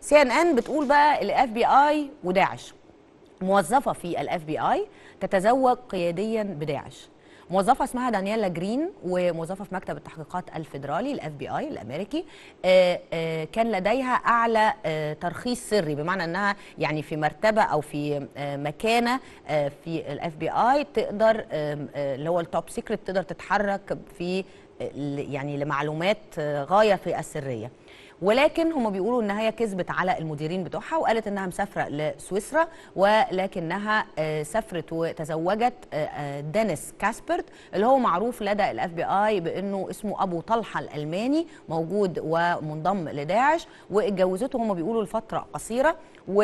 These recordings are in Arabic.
سي ان ان بتقول بقى الاف بي اي وداعش موظفه في الاف بي اي تتزوج قياديا بداعش موظفه اسمها دانيالا جرين وموظفه في مكتب التحقيقات الفيدرالي الاف بي اي الامريكي آآ آه، آآ آه، كان لديها اعلى آه، ترخيص سري بمعنى انها يعني في مرتبه او في مكانه في الاف بي اي تقدر اللي هو التوب سيكريت تقدر تتحرك في يعني لمعلومات غايه في السريه ولكن هم بيقولوا ان هي كذبت على المديرين بتوعها وقالت انها مسافره لسويسرا ولكنها آه، سافرت وتزوجت آه، آه، دينيس كاسبرت اللي هو معروف لدى الاف بي اي بانه اسمه ابو طلحه الالماني موجود ومنضم لداعش واتجوزته هم بيقولوا لفتره قصيره و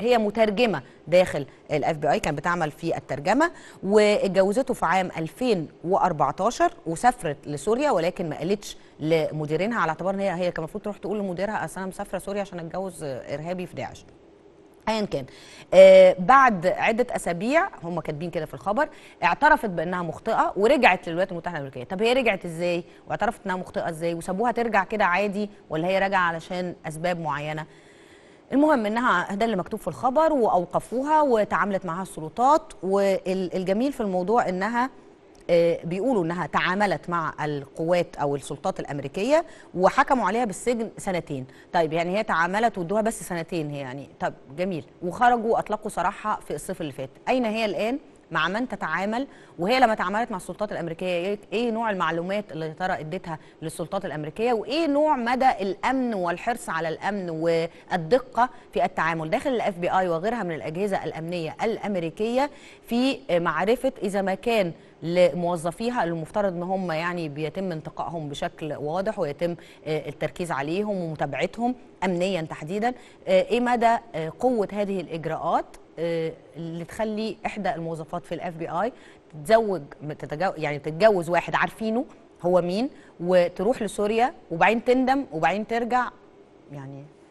هي مترجمه داخل الاف بي اي كانت بتعمل في الترجمه واتجوزته في عام 2014 وسافرت لسوريا ولكن ما قالتش لمديرينها على اعتبار ان هي هي كان المفروض تروح تقول لمديرها اصل انا مسافره سوريا عشان اتجوز ارهابي في داعش ايا كان آه بعد عده اسابيع هم كاتبين كده في الخبر اعترفت بانها مخطئه ورجعت للولايات المتحده الامريكيه طب هي رجعت ازاي واعترفت انها مخطئه ازاي وسابوها ترجع كده عادي ولا هي راجعه علشان اسباب معينه المهم انها ده اللي مكتوب في الخبر واوقفوها وتعاملت معاها السلطات والجميل في الموضوع انها آه، بيقولوا انها تعاملت مع القوات او السلطات الامريكيه وحكموا عليها بالسجن سنتين طيب يعني هي تعاملت وادوها بس سنتين هي يعني طب جميل وخرجوا اطلقوا سراحها في الصيف اللي فات اين هي الان مع من تتعامل وهي لما تعاملت مع السلطات الامريكيه إيه،, ايه نوع المعلومات اللي ترى اديتها للسلطات الامريكيه وايه نوع مدى الامن والحرص على الامن والدقه في التعامل داخل الاف بي اي وغيرها من الاجهزه الامنيه الامريكيه في معرفه اذا ما كان لموظفيها اللي المفترض ان هم يعني بيتم انتقائهم بشكل واضح ويتم آه، التركيز عليهم ومتابعتهم امنيا تحديدا آه، ايه مدى آه، قوه هذه الاجراءات آه، اللي تخلي احدى الموظفات في الاف بي اي تتزوج يعني تتجوز واحد عارفينه هو مين وتروح لسوريا وبعدين تندم وبعدين ترجع يعني